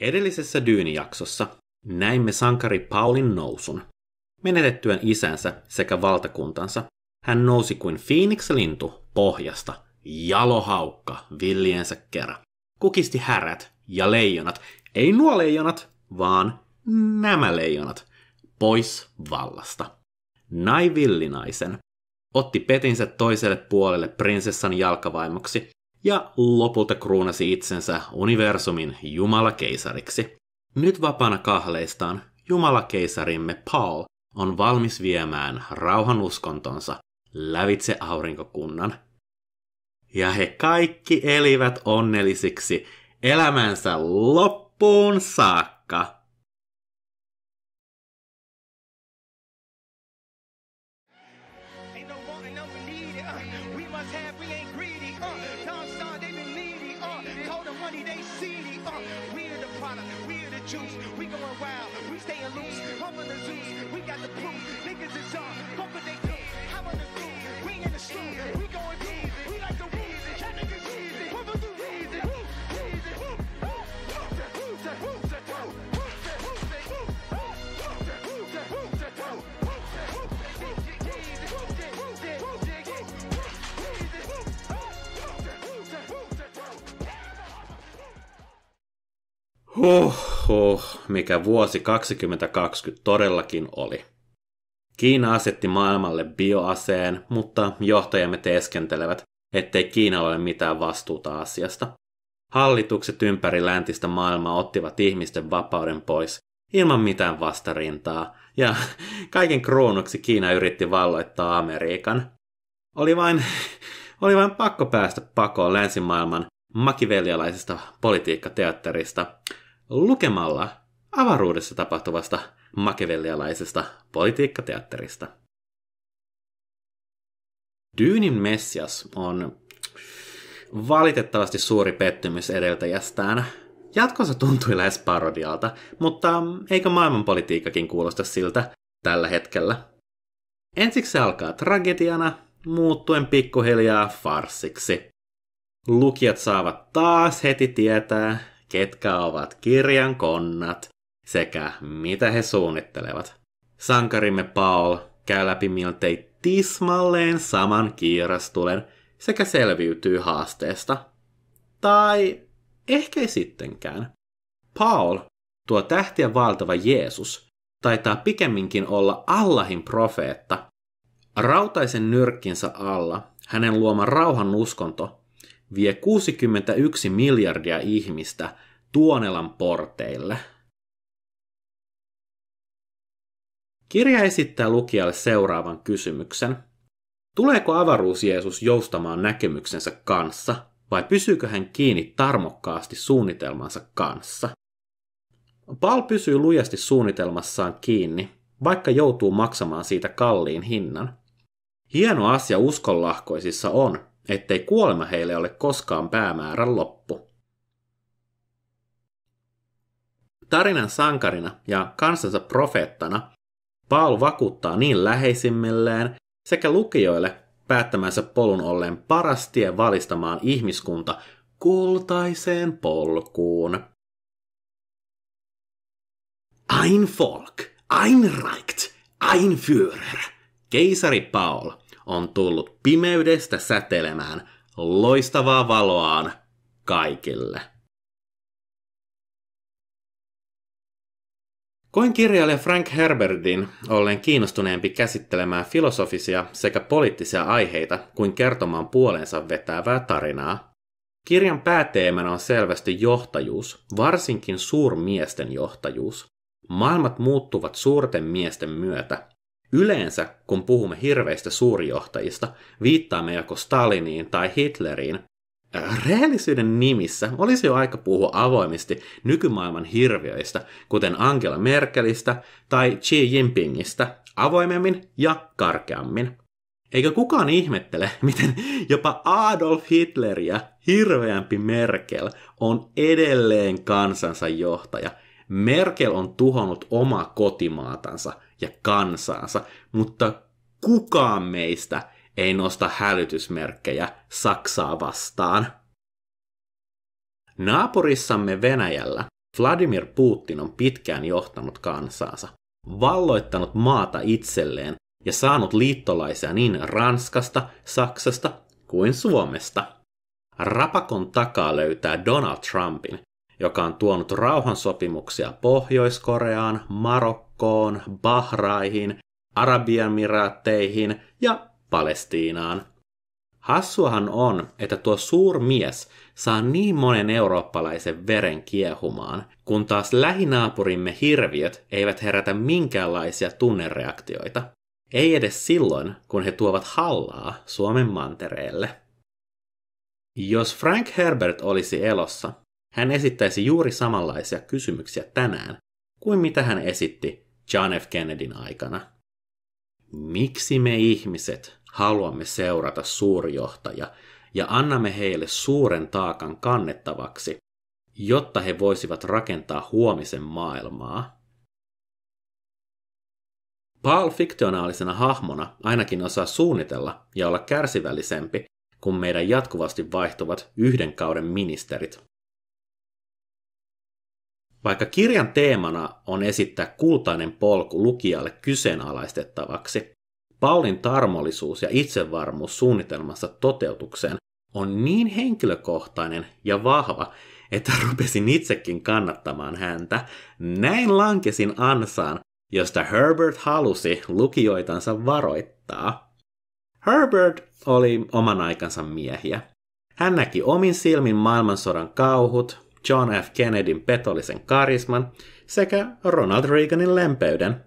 Edellisessä dyynijaksossa näimme sankari Paulin nousun. Menetettyään isänsä sekä valtakuntansa, hän nousi kuin Phoenix-lintu pohjasta, jalohaukka villiensä kerran. Kukisti härät ja leijonat, ei nuo leijonat, vaan nämä leijonat, pois vallasta. Nai villinaisen otti petinsä toiselle puolelle prinsessan jalkavaimoksi ja lopulta kruunasi itsensä universumin jumalakeisariksi. Nyt vapaana kahleistaan jumalakeisarimme Paul on valmis viemään rauhanuskontonsa lävitse aurinkokunnan. Ja he kaikki elivät onnellisiksi elämänsä loppuun saakka. Huhhuh, mikä vuosi 2020 todellakin oli. Kiina asetti maailmalle bioaseen, mutta johtajamme teeskentelevät, ettei Kiina ole mitään vastuuta asiasta. Hallitukset ympäri läntistä maailmaa ottivat ihmisten vapauden pois ilman mitään vastarintaa, ja kaiken kruunuksi Kiina yritti valloittaa Amerikan. Oli vain, oli vain pakko päästä pakoon länsimaailman makivelialaisesta politiikkateatterista, lukemalla avaruudessa tapahtuvasta makevellialaisesta politiikkateatterista. Dyynin Messias on valitettavasti suuri pettymys edeltäjästään. Jatkossa tuntui lähes parodialta, mutta eikö maailmanpolitiikkakin kuulosta siltä tällä hetkellä? Ensiksi se alkaa tragediana, muuttuen pikkuhiljaa farsiksi. Lukijat saavat taas heti tietää, ketkä ovat kirjan konnat sekä mitä he suunnittelevat. Sankarimme Paul käy läpi miltei tismalleen saman kiirastulen sekä selviytyy haasteesta. Tai ehkä ei sittenkään. Paul, tuo tähtiä valtava Jeesus, taitaa pikemminkin olla Allahin profeetta. Rautaisen nyrkkinsä alla hänen luoma rauhan uskonto vie 61 miljardia ihmistä Tuonelan porteille. Kirja esittää lukijalle seuraavan kysymyksen. Tuleeko avaruus Jeesus joustamaan näkemyksensä kanssa vai pysyykö hän kiinni tarmokkaasti suunnitelmansa kanssa? Paul pysyy lujasti suunnitelmassaan kiinni, vaikka joutuu maksamaan siitä kalliin hinnan. Hieno asia uskonlahkoisissa on, ettei kuolema heille ole koskaan päämäärän loppu. Tarinan sankarina ja kansansa profeettana Paul vakuuttaa niin läheisimmilleen sekä lukijoille päättämänsä polun olleen paras tie valistamaan ihmiskunta kultaiseen polkuun. Ein Volk, ein Reich, ein Führer, keisari Paul – on tullut pimeydestä säteilemään loistavaa valoaan kaikille. Koin kirjailija Frank Herbertin ollen kiinnostuneempi käsittelemään filosofisia sekä poliittisia aiheita kuin kertomaan puolensa vetävää tarinaa. Kirjan pääteemana on selvästi johtajuus, varsinkin suurmiesten johtajuus. Maailmat muuttuvat suurten miesten myötä, Yleensä, kun puhumme hirveistä suurjohtajista, viittaamme joko Staliniin tai Hitleriin. Äh, rehellisyyden nimissä olisi jo aika puhua avoimesti nykymaailman hirviöistä, kuten Angela Merkelistä tai Xi Jinpingistä, avoimemmin ja karkeammin. Eikä kukaan ihmettele, miten jopa Adolf Hitler ja hirveämpi Merkel on edelleen kansansa johtaja. Merkel on tuhonnut omaa kotimaatansa – ja kansaansa, mutta kukaan meistä ei nosta hälytysmerkkejä Saksaa vastaan. Naapurissamme Venäjällä Vladimir Putin on pitkään johtanut kansaansa, valloittanut maata itselleen ja saanut liittolaisia niin Ranskasta, Saksasta kuin Suomesta. Rapakon takaa löytää Donald Trumpin, joka on tuonut rauhansopimuksia Pohjois-Koreaan, Marokkoon, Bahraihin, Arabiamiraatteihin ja Palestiinaan. Hassuahan on, että tuo suurmies saa niin monen eurooppalaisen veren kiehumaan, kun taas lähinaapurimme hirviöt eivät herätä minkäänlaisia tunnereaktioita. Ei edes silloin, kun he tuovat hallaa Suomen mantereelle. Jos Frank Herbert olisi elossa, hän esittäisi juuri samanlaisia kysymyksiä tänään kuin mitä hän esitti John F. Kennedyn aikana. Miksi me ihmiset haluamme seurata suurjohtajaa ja annamme heille suuren taakan kannettavaksi, jotta he voisivat rakentaa huomisen maailmaa? Paul fiktionaalisena hahmona ainakin osaa suunnitella ja olla kärsivällisempi kuin meidän jatkuvasti vaihtuvat yhden kauden ministerit vaikka kirjan teemana on esittää kultainen polku lukijalle kyseenalaistettavaksi, Paulin tarmollisuus ja itsevarmuus suunnitelmassa toteutukseen on niin henkilökohtainen ja vahva, että rupesin itsekin kannattamaan häntä. Näin lankesin ansaan, josta Herbert halusi lukijoitansa varoittaa. Herbert oli oman aikansa miehiä. Hän näki omin silmin maailmansodan kauhut, John F. Kennedyn petollisen karisman sekä Ronald Reaganin lempeyden.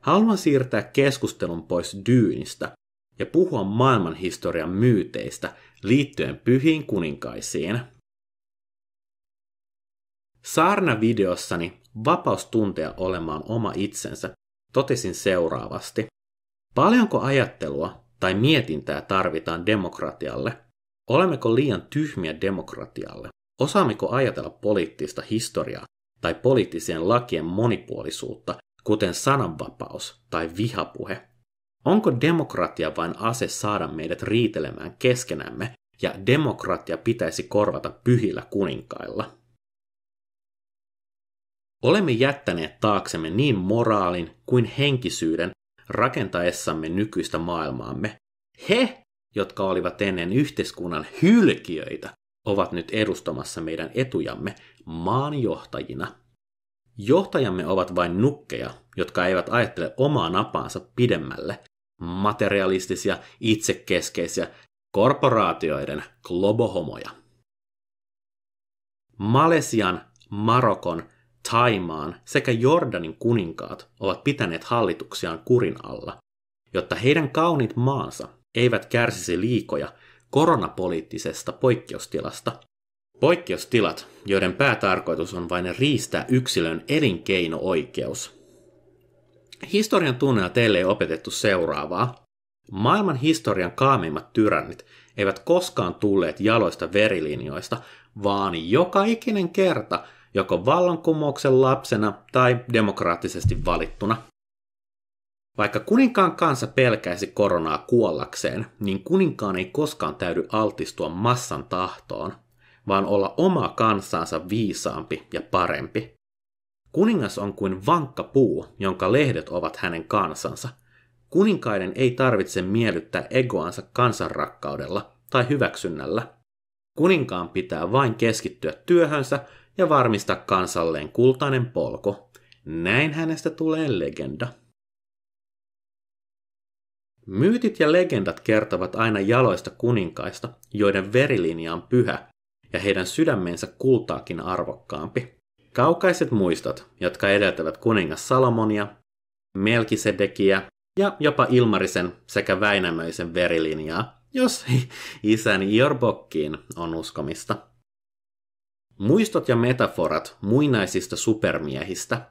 Haluan siirtää keskustelun pois dyynistä ja puhua maailmanhistorian myyteistä liittyen pyhiin kuninkaisiin. Saarna-videossani Vapaus tuntea olemaan oma itsensä totesin seuraavasti. Paljonko ajattelua tai mietintää tarvitaan demokratialle? Olemmeko liian tyhmiä demokratialle? Osaammeko ajatella poliittista historiaa tai poliittisien lakien monipuolisuutta, kuten sananvapaus tai vihapuhe? Onko demokratia vain ase saada meidät riitelemään keskenämme ja demokratia pitäisi korvata pyhillä kuninkailla? Olemme jättäneet taaksemme niin moraalin kuin henkisyyden rakentaessamme nykyistä maailmaamme. He, jotka olivat ennen yhteiskunnan hylkiöitä, ovat nyt edustamassa meidän etujamme maanjohtajina. Johtajamme ovat vain nukkeja, jotka eivät ajattele omaa napaansa pidemmälle, materialistisia, itsekeskeisiä, korporaatioiden globohomoja. Malesian, Marokon, Taimaan sekä Jordanin kuninkaat ovat pitäneet hallituksiaan kurin alla, jotta heidän kaunit maansa eivät kärsisi liikoja koronapoliittisesta poikkeustilasta. Poikkeustilat, joiden päätarkoitus on vain riistää yksilön elinkeino-oikeus. Historian tunnella teille ei opetettu seuraavaa. Maailman historian kaameimmat tyrannit eivät koskaan tulleet jaloista verilinjoista, vaan joka ikinen kerta joko vallankumouksen lapsena tai demokraattisesti valittuna – vaikka kuninkaan kansa pelkäisi koronaa kuollakseen, niin kuninkaan ei koskaan täydy altistua massan tahtoon, vaan olla oma kansansa viisaampi ja parempi. Kuningas on kuin vankka puu, jonka lehdet ovat hänen kansansa. Kuninkaiden ei tarvitse miellyttää egoansa kansanrakkaudella tai hyväksynnällä. Kuninkaan pitää vain keskittyä työhönsä ja varmistaa kansalleen kultainen polku. Näin hänestä tulee legenda. Myytit ja legendat kertovat aina jaloista kuninkaista, joiden verilinja on pyhä ja heidän sydämensä kultaakin arvokkaampi. Kaukaiset muistot, jotka edeltävät kuningas Salomonia, Melkisedekiä ja jopa Ilmarisen sekä Väinämöisen verilinjaa, jos isäni Jorbokkiin on uskomista. Muistot ja metaforat muinaisista supermiehistä.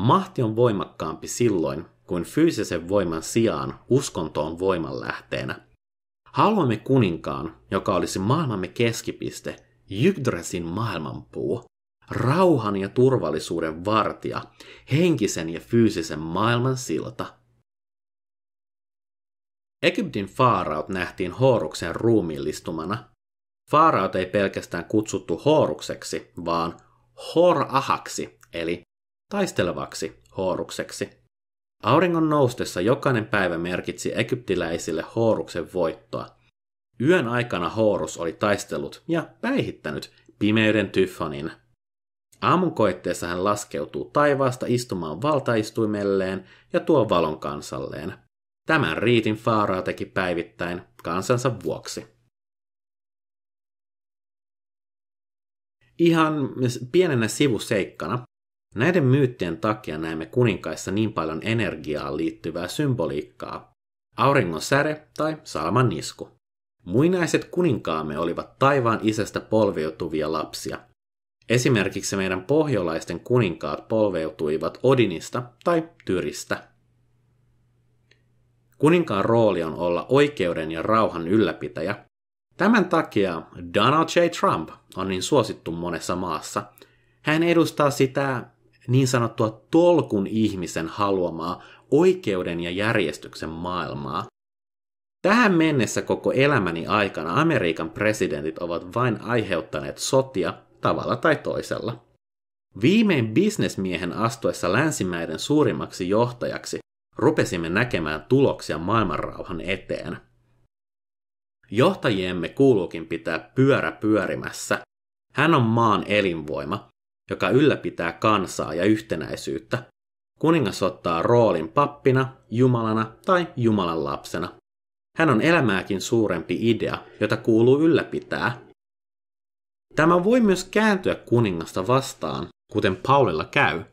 Mahti on voimakkaampi silloin, kuin fyysisen voiman sijaan uskontoon voiman lähteenä. Haluamme kuninkaan, joka olisi maailmamme keskipiste, Yggdrasin maailmanpuu, rauhan ja turvallisuuden vartija, henkisen ja fyysisen maailman silta. Egyptin faaraut nähtiin horuksen ruumiillistumana. Faaraut ei pelkästään kutsuttu Horukseksi, vaan Horahaksi, eli taistelevaksi Horukseksi – Auringon noustessa jokainen päivä merkitsi egyptiläisille Hooruksen voittoa. Yön aikana Hoorus oli taistellut ja päihittänyt pimeyden Tyfonin. Aamun koitteessa hän laskeutuu taivaasta istumaan valtaistuimelleen ja tuo valon kansalleen. Tämän riitin Faaraa teki päivittäin kansansa vuoksi. Ihan pienenä sivuseikkana Näiden myyttien takia näemme kuninkaissa niin paljon energiaan liittyvää symboliikkaa. Auringon säre tai saaman nisku. Muinaiset kuninkaamme olivat taivaan isästä polveutuvia lapsia. Esimerkiksi meidän pohjolaisten kuninkaat polveutuivat Odinista tai Tyristä. Kuninkaan rooli on olla oikeuden ja rauhan ylläpitäjä. Tämän takia Donald J. Trump on niin suosittu monessa maassa. Hän edustaa sitä niin sanottua tolkun ihmisen haluamaa oikeuden ja järjestyksen maailmaa. Tähän mennessä koko elämäni aikana Amerikan presidentit ovat vain aiheuttaneet sotia tavalla tai toisella. Viimein bisnesmiehen astuessa länsimäiden suurimmaksi johtajaksi rupesimme näkemään tuloksia maailmanrauhan eteen. Johtajiemme kuuluukin pitää pyörä pyörimässä. Hän on maan elinvoima, joka ylläpitää kansaa ja yhtenäisyyttä. Kuningas ottaa roolin pappina, jumalana tai Jumalan lapsena. Hän on elämääkin suurempi idea, jota kuuluu ylläpitää. Tämä voi myös kääntyä kuningasta vastaan, kuten Paulilla käy.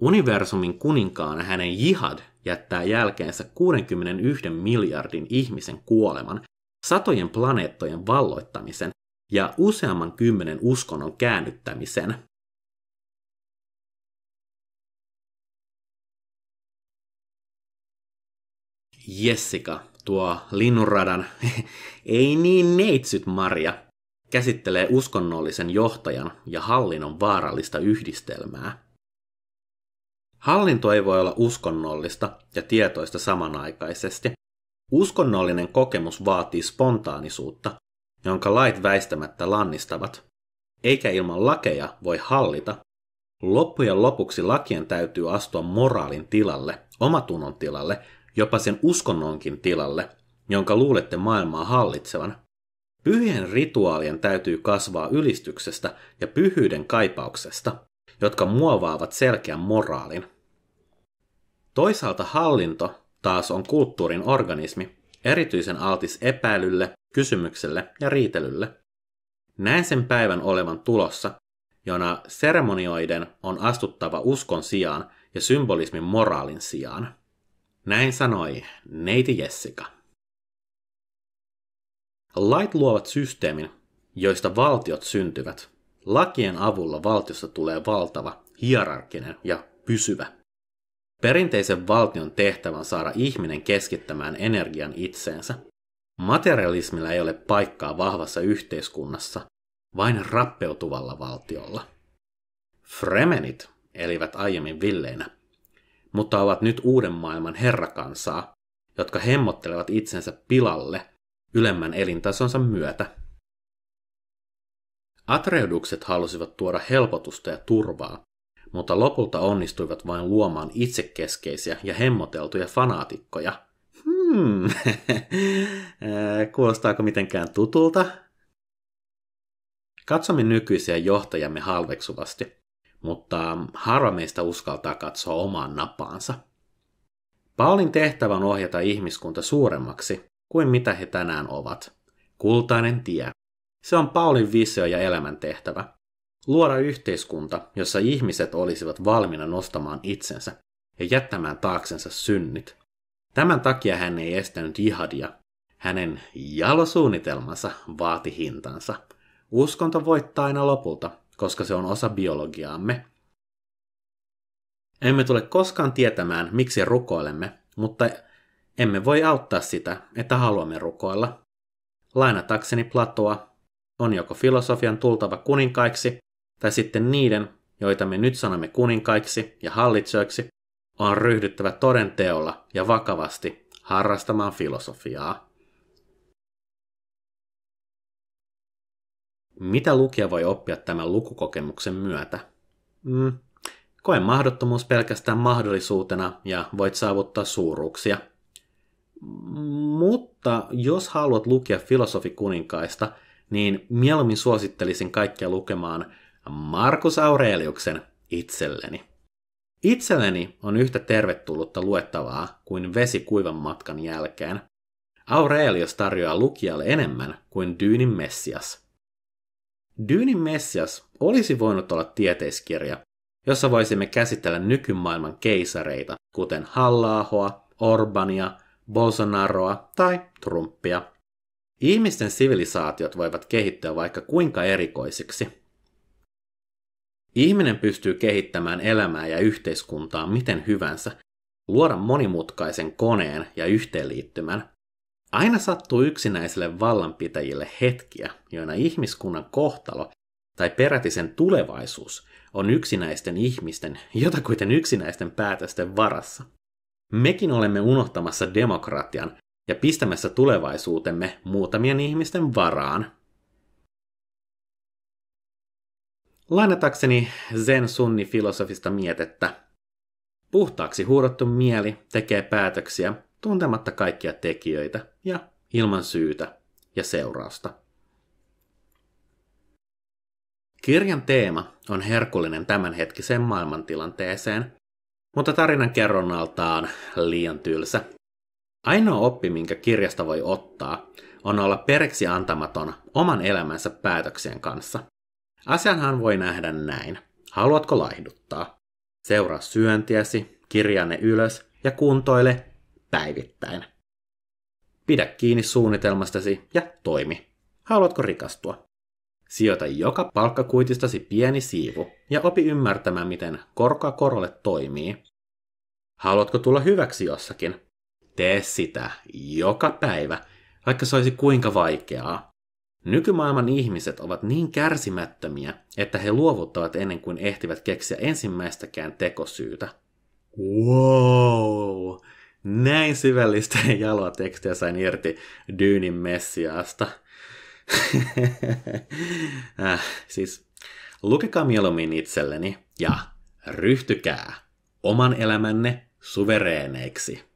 Universumin kuninkaana hänen jihad jättää jälkeensä 61 miljardin ihmisen kuoleman, satojen planeettojen valloittamisen ja useamman kymmenen uskonnon käännyttämisen. Jessica, tuo linnunradan ei niin neitsyt Maria, käsittelee uskonnollisen johtajan ja hallinnon vaarallista yhdistelmää. Hallinto ei voi olla uskonnollista ja tietoista samanaikaisesti. Uskonnollinen kokemus vaatii spontaanisuutta, jonka lait väistämättä lannistavat, eikä ilman lakeja voi hallita. Loppujen lopuksi lakien täytyy astua moraalin tilalle, omatunnon tilalle jopa sen uskonnonkin tilalle, jonka luulette maailmaa hallitsevan. Pyhien rituaalien täytyy kasvaa ylistyksestä ja pyhyyden kaipauksesta, jotka muovaavat selkeän moraalin. Toisaalta hallinto taas on kulttuurin organismi, erityisen altis epäilylle, kysymykselle ja riitelylle. Näen sen päivän olevan tulossa, jona seremonioiden on astuttava uskon sijaan ja symbolismin moraalin sijaan. Näin sanoi neiti Jessica. Lait luovat systeemin, joista valtiot syntyvät. Lakien avulla valtiosta tulee valtava, hierarkinen ja pysyvä. Perinteisen valtion tehtävän saada ihminen keskittämään energian itseensä. Materialismilla ei ole paikkaa vahvassa yhteiskunnassa, vain rappeutuvalla valtiolla. Fremenit elivät aiemmin villeinä mutta ovat nyt uuden maailman herrakansaa, jotka hemmottelevat itsensä pilalle ylemmän elintasonsa myötä. Atreudukset halusivat tuoda helpotusta ja turvaa, mutta lopulta onnistuivat vain luomaan itsekeskeisiä ja hemmoteltuja fanaatikkoja. Hmm, kuulostaako mitenkään tutulta? Katsomme nykyisiä johtajamme halveksuvasti, mutta harva meistä uskaltaa katsoa omaan napaansa. Paulin tehtävä on ohjata ihmiskunta suuremmaksi kuin mitä he tänään ovat. Kultainen tie. Se on Paulin visio ja elämäntehtävä. Luoda yhteiskunta, jossa ihmiset olisivat valmiina nostamaan itsensä ja jättämään taaksensa synnit. Tämän takia hän ei estänyt jihadia. Hänen jalosuunnitelmansa vaati hintansa. Uskonto voittaa aina lopulta, koska se on osa biologiaamme. Emme tule koskaan tietämään, miksi rukoilemme, mutta emme voi auttaa sitä, että haluamme rukoilla. Lainatakseni Platoa, on joko filosofian tultava kuninkaiksi, tai sitten niiden, joita me nyt sanomme kuninkaiksi ja hallitsijoiksi, on ryhdyttävä todenteolla ja vakavasti harrastamaan filosofiaa. Mitä lukija voi oppia tämän lukukokemuksen myötä? Mm, koe mahdottomuus pelkästään mahdollisuutena ja voit saavuttaa suuruuksia. Mutta jos haluat lukea filosofikuninkaista, niin mieluummin suosittelisin kaikkia lukemaan Markus Aureliuksen itselleni. Itselleni on yhtä tervetullutta luettavaa kuin vesi kuivan matkan jälkeen. Aurelius tarjoaa lukijalle enemmän kuin Dyynin Messias – Dyynin Messias olisi voinut olla tieteiskirja, jossa voisimme käsitellä nykymaailman keisareita, kuten Hallaahoa, Orbania, Bolsonaroa tai Trumpia. Ihmisten sivilisaatiot voivat kehittyä vaikka kuinka erikoisiksi. Ihminen pystyy kehittämään elämää ja yhteiskuntaa miten hyvänsä, luoda monimutkaisen koneen ja yhteenliittymän, Aina sattuu yksinäisille vallanpitäjille hetkiä, joina ihmiskunnan kohtalo tai peräti sen tulevaisuus on yksinäisten ihmisten, jotakuiten yksinäisten päätösten varassa. Mekin olemme unohtamassa demokratian ja pistämässä tulevaisuutemme muutamien ihmisten varaan. Lainatakseni Zen sunni filosofista mietettä, puhtaaksi huudottu mieli tekee päätöksiä, tuntematta kaikkia tekijöitä ja ilman syytä ja seurausta. Kirjan teema on herkullinen tämänhetkiseen maailmantilanteeseen, mutta tarinan kerronnaltaan liian tylsä. Ainoa oppi, minkä kirjasta voi ottaa, on olla periksi antamaton oman elämänsä päätöksien kanssa. Asianhan voi nähdä näin. Haluatko laihduttaa? Seuraa syöntiäsi, kirjanne ylös ja kuntoile päivittäin. Pidä kiinni suunnitelmastasi ja toimi. Haluatko rikastua? Sijoita joka palkkakuitistasi pieni siivu ja opi ymmärtämään, miten korkoa korolle toimii. Haluatko tulla hyväksi jossakin? Tee sitä joka päivä, vaikka se olisi kuinka vaikeaa. Nykymaailman ihmiset ovat niin kärsimättömiä, että he luovuttavat ennen kuin ehtivät keksiä ensimmäistäkään tekosyytä. Wow! Näin syvällistä jaloa tekstiä sain irti Dyynin Messiasta. äh, siis lukekaa mieluummin itselleni ja ryhtykää oman elämänne suvereeneiksi.